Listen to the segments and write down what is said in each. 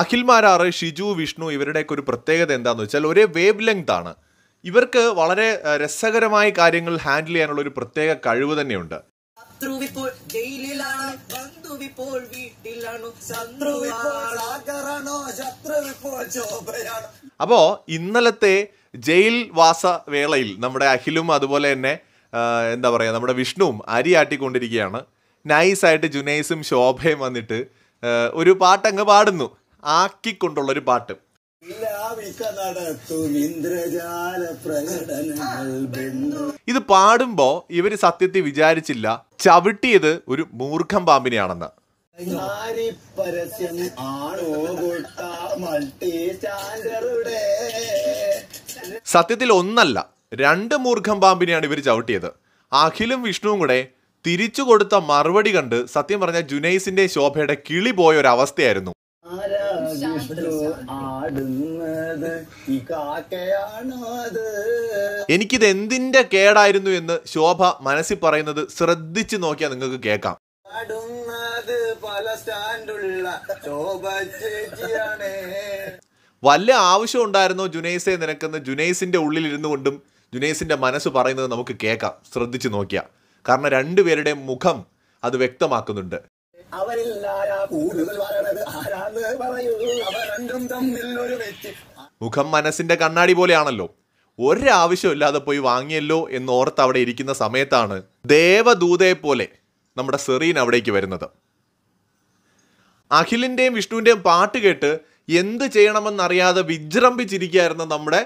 അഖിൽമാരാറ് ഷിജു വിഷ്ണു ഇവരുടെയൊക്കെ ഒരു പ്രത്യേകത എന്താണെന്ന് വെച്ചാൽ ഒരേ വേവ് ലെങ്ത് ആണ് ഇവർക്ക് വളരെ രസകരമായ കാര്യങ്ങൾ ഹാൻഡിൽ ചെയ്യാനുള്ള ഒരു പ്രത്യേക കഴിവ് തന്നെയുണ്ട് ജയിലിലാണ് അപ്പോ ഇന്നലത്തെ ജയിൽ വാസ വേളയിൽ നമ്മുടെ അഖിലും അതുപോലെ തന്നെ എന്താ പറയുക നമ്മുടെ വിഷ്ണുവും അരി ആട്ടിക്കൊണ്ടിരിക്കുകയാണ് നൈസായിട്ട് ജുനൈസും ശോഭയും വന്നിട്ട് ഒരു പാട്ടങ്ങ് പാടുന്നു ആക്കിക്കൊണ്ടുള്ളൊരു പാട്ട് ഇത് പാടുമ്പോ ഇവര് സത്യത്തിൽ വിചാരിച്ചില്ല ചവിട്ടിയത് ഒരു മൂർഖം പാമ്പിനെയാണെന്ന് സത്യത്തിൽ ഒന്നല്ല രണ്ട് മൂർഖം പാമ്പിനെയാണ് ഇവർ ചവിട്ടിയത് അഖിലും വിഷ്ണുവും കൂടെ തിരിച്ചു കൊടുത്ത മറുപടി കണ്ട് സത്യം പറഞ്ഞ ജുനൈസിന്റെ ശോഭയുടെ കിളി പോയ ഒരു അവസ്ഥയായിരുന്നു എനിക്കിത് എന്തിന്റെ കേടായിരുന്നു എന്ന് ശോഭ മനസ്സിൽ പറയുന്നത് ശ്രദ്ധിച്ചു നോക്കിയാൽ നിങ്ങൾക്ക് കേൾക്കാം വല്ല ആവശ്യം ഉണ്ടായിരുന്നോ ജുനൈസെ നിനക്കെന്ന് ജുനൈസിന്റെ ഉള്ളിലിരുന്നു കൊണ്ടും ജുനൈസിൻ്റെ മനസ്സ് പറയുന്നത് നമുക്ക് കേൾക്കാം ശ്രദ്ധിച്ചു നോക്കിയാൽ കാരണം രണ്ടുപേരുടെ മുഖം അത് വ്യക്തമാക്കുന്നുണ്ട് തമ്മിൽ ഒരു മുഖം മനസ്സിന്റെ കണ്ണാടി പോലെയാണല്ലോ ഒരാവശ്യമില്ലാതെ പോയി വാങ്ങിയല്ലോ എന്ന് ഓർത്ത് അവിടെ ഇരിക്കുന്ന സമയത്താണ് ദേവദൂതയെ പോലെ നമ്മുടെ സെറീൻ അവിടേക്ക് വരുന്നത് അഖിലിൻ്റെയും വിഷ്ണുവിൻ്റെയും പാട്ട് കേട്ട് എന്ത് ചെയ്യണമെന്നറിയാതെ വിജൃംഭിച്ചിരിക്കുകയായിരുന്ന നമ്മുടെ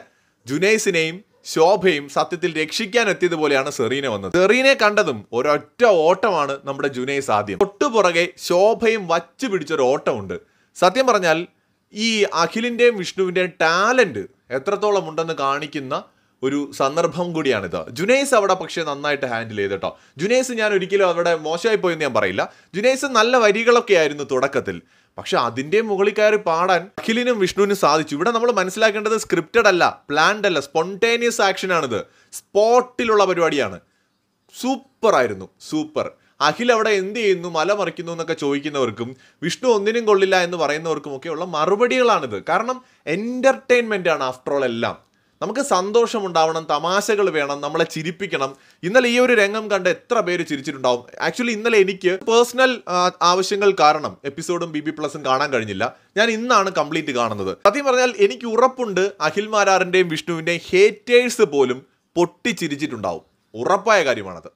ജുനൈസിനെയും ശോഭയും സത്യത്തിൽ രക്ഷിക്കാൻ എത്തിയതുപോലെയാണ് സെറീന വന്നത് സെറീനെ കണ്ടതും ഒരൊറ്റ ഓട്ടമാണ് നമ്മുടെ ജുനൈസ് ആദ്യം പുറകെ ശോഭയും വച്ചു പിടിച്ചൊരു ഓട്ടമുണ്ട് സത്യം പറഞ്ഞാൽ ഈ അഖിലിൻ്റെയും വിഷ്ണുവിൻ്റെയും ടാലൻറ്റ് എത്രത്തോളം ഉണ്ടെന്ന് കാണിക്കുന്ന ഒരു സന്ദർഭം കൂടിയാണിത് ജുനൈസ് അവിടെ പക്ഷേ നന്നായിട്ട് ഹാൻഡിൽ ചെയ്ത് കേട്ടോ ജുനൈസ് ഞാൻ ഒരിക്കലും അവിടെ മോശമായി പോയെന്ന് ഞാൻ പറയില്ല ജുനൈസ് നല്ല വരികളൊക്കെ ആയിരുന്നു തുടക്കത്തിൽ പക്ഷെ അതിൻ്റെ മുകളിൽ കയറി പാടാൻ അഖിലിനും വിഷ്ണുവിനും സാധിച്ചു ഇവിടെ നമ്മൾ മനസ്സിലാക്കേണ്ടത് സ്ക്രിപ്റ്റഡ് അല്ല പ്ലാൻഡ് അല്ല സ്പോണ്ടേനിയസ് ആണിത് സ്പോട്ടിലുള്ള പരിപാടിയാണ് സൂപ്പർ ആയിരുന്നു സൂപ്പർ അഖിൽ അവിടെ എന്ത് ചെയ്യുന്നു മല മറിക്കുന്നു എന്നൊക്കെ ചോദിക്കുന്നവർക്കും വിഷ്ണു ഒന്നിനും കൊള്ളില്ല എന്ന് പറയുന്നവർക്കും ഒക്കെയുള്ള മറുപടികളാണിത് കാരണം എൻ്റർടൈൻമെൻ്റ് ആണ് ആഫ്റ്റർ ഓൾ എല്ലാം നമുക്ക് സന്തോഷമുണ്ടാവണം തമാശകൾ വേണം നമ്മളെ ചിരിപ്പിക്കണം ഇന്നലെ ഈ ഒരു രംഗം കണ്ട് എത്ര പേര് ചിരിച്ചിട്ടുണ്ടാവും ആക്ച്വലി ഇന്നലെ എനിക്ക് പേഴ്സണൽ ആവശ്യങ്ങൾ കാരണം എപ്പിസോഡും ബി ബി പ്ലസും കാണാൻ കഴിഞ്ഞില്ല ഞാൻ ഇന്നാണ് കംപ്ലീറ്റ് കാണുന്നത് സത്യം പറഞ്ഞാൽ എനിക്ക് ഉറപ്പുണ്ട് അഖിൽ മാരാറിൻ്റെയും വിഷ്ണുവിൻ്റെയും ഹേറ്റേഴ്സ് പോലും പൊട്ടിച്ചിരിച്ചിട്ടുണ്ടാവും ഉറപ്പായ കാര്യമാണത്